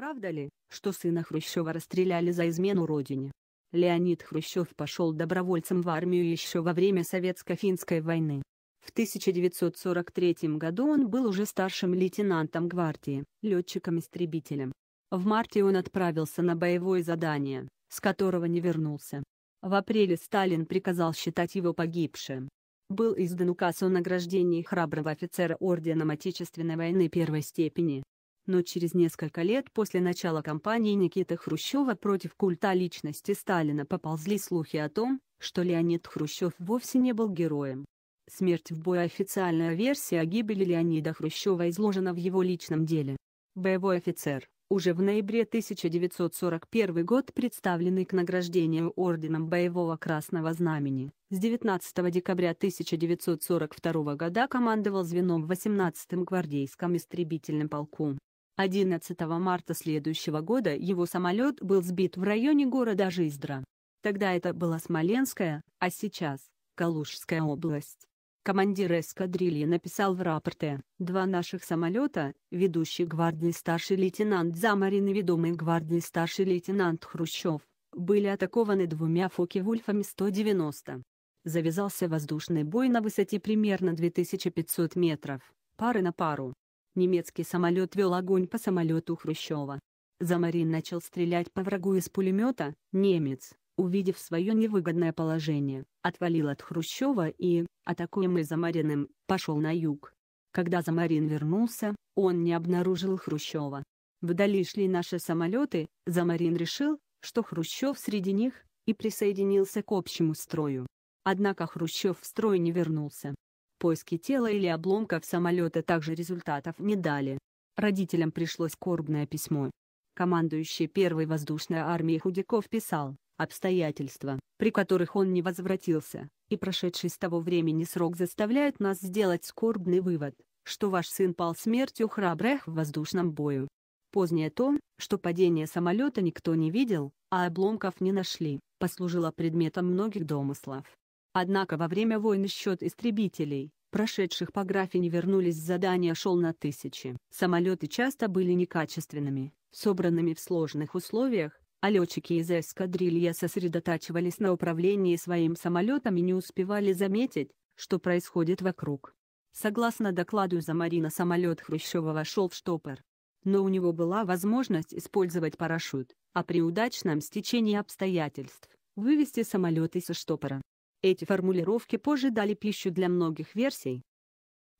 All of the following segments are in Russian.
Правда ли, что сына Хрущева расстреляли за измену родине? Леонид Хрущев пошел добровольцем в армию еще во время Советско-финской войны. В 1943 году он был уже старшим лейтенантом гвардии, летчиком-истребителем. В марте он отправился на боевое задание, с которого не вернулся. В апреле Сталин приказал считать его погибшим. Был издан указ о награждении храброго офицера Орденом Отечественной войны первой степени, но через несколько лет после начала кампании Никиты Хрущева против культа личности Сталина поползли слухи о том, что Леонид Хрущев вовсе не был героем. Смерть в бою официальная версия о гибели Леонида Хрущева изложена в его личном деле. Боевой офицер, уже в ноябре 1941 год представленный к награждению орденом Боевого Красного Знамени, с 19 декабря 1942 года командовал звеном 18-м гвардейском истребительным полку. 11 марта следующего года его самолет был сбит в районе города Жиздра. Тогда это была Смоленская, а сейчас – Калужская область. Командир эскадрильи написал в рапорте, два наших самолета, ведущий гвардии старший лейтенант Замарин и ведомый гвардии старший лейтенант Хрущев, были атакованы двумя Фоки-Вульфами 190. Завязался воздушный бой на высоте примерно 2500 метров, пары на пару. Немецкий самолет вел огонь по самолету Хрущева. Замарин начал стрелять по врагу из пулемета, немец, увидев свое невыгодное положение, отвалил от Хрущева и, атакуемый Замариным, пошел на юг. Когда Замарин вернулся, он не обнаружил Хрущева. Вдали шли наши самолеты, Замарин решил, что Хрущев среди них, и присоединился к общему строю. Однако Хрущев в строй не вернулся. Поиски тела или обломков самолета также результатов не дали. Родителям пришло скорбное письмо. Командующий первой воздушной армии Худяков писал, обстоятельства, при которых он не возвратился, и прошедший с того времени срок заставляют нас сделать скорбный вывод, что ваш сын пал смертью храбрых в воздушном бою. Позднее то, что падение самолета никто не видел, а обломков не нашли, послужило предметом многих домыслов. Однако во время войны счет истребителей, прошедших по графе вернулись с задания шел на тысячи. Самолеты часто были некачественными, собранными в сложных условиях, а летчики из эскадрилья сосредотачивались на управлении своим самолетом и не успевали заметить, что происходит вокруг. Согласно докладу Замарина, самолет Хрущева вошел в штопор. Но у него была возможность использовать парашют, а при удачном стечении обстоятельств – вывести самолеты со штопора. Эти формулировки позже дали пищу для многих версий.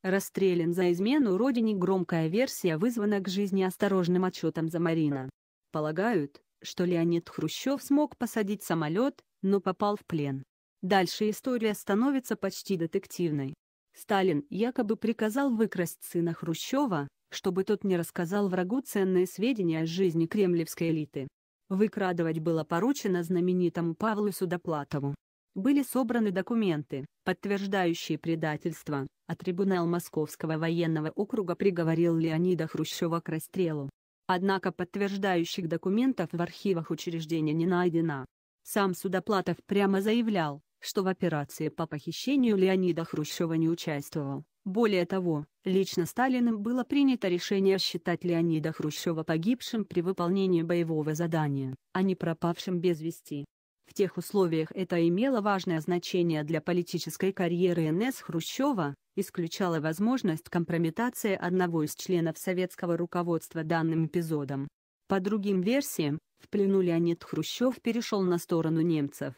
Расстрелян за измену родине громкая версия вызвана к жизни осторожным отчетом за Марина. Полагают, что Леонид Хрущев смог посадить самолет, но попал в плен. Дальше история становится почти детективной. Сталин якобы приказал выкрасть сына Хрущева, чтобы тот не рассказал врагу ценные сведения о жизни кремлевской элиты. Выкрадывать было поручено знаменитому Павлу Судоплатову были собраны документы, подтверждающие предательство, а трибунал Московского военного округа приговорил Леонида Хрущева к расстрелу. Однако подтверждающих документов в архивах учреждения не найдено. Сам Судоплатов прямо заявлял, что в операции по похищению Леонида Хрущева не участвовал. Более того, лично Сталиным было принято решение считать Леонида Хрущева погибшим при выполнении боевого задания, а не пропавшим без вести. В тех условиях это имело важное значение для политической карьеры НС Хрущева, исключало возможность компрометации одного из членов советского руководства данным эпизодом. По другим версиям, в плену Леонид Хрущев перешел на сторону немцев.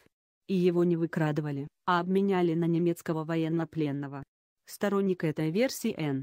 И его не выкрадывали, а обменяли на немецкого военнопленного. Сторонник этой версии Н.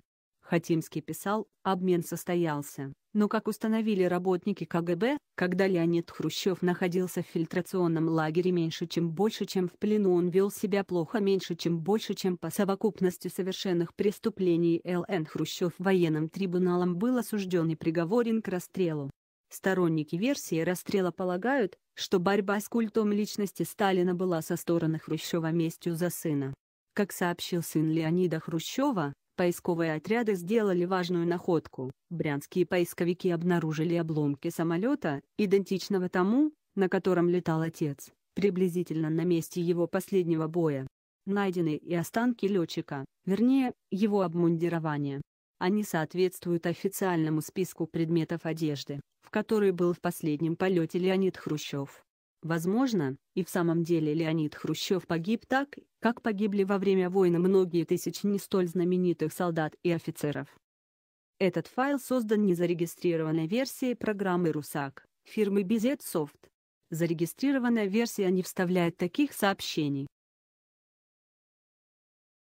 Хатимский писал, обмен состоялся, но как установили работники КГБ, когда Леонид Хрущев находился в фильтрационном лагере меньше чем больше чем в плену он вел себя плохо меньше чем больше чем по совокупности совершенных преступлений Л.Н. Хрущев военным трибуналом был осужден и приговорен к расстрелу. Сторонники версии расстрела полагают, что борьба с культом личности Сталина была со стороны Хрущева местью за сына. Как сообщил сын Леонида Хрущева, Поисковые отряды сделали важную находку. Брянские поисковики обнаружили обломки самолета, идентичного тому, на котором летал отец, приблизительно на месте его последнего боя. Найдены и останки летчика, вернее, его обмундирование. Они соответствуют официальному списку предметов одежды, в которой был в последнем полете Леонид Хрущев. Возможно, и в самом деле Леонид Хрущев погиб так, как погибли во время войны многие тысячи не столь знаменитых солдат и офицеров. Этот файл создан незарегистрированной версией программы «Русак» фирмы BZ Soft. Зарегистрированная версия не вставляет таких сообщений.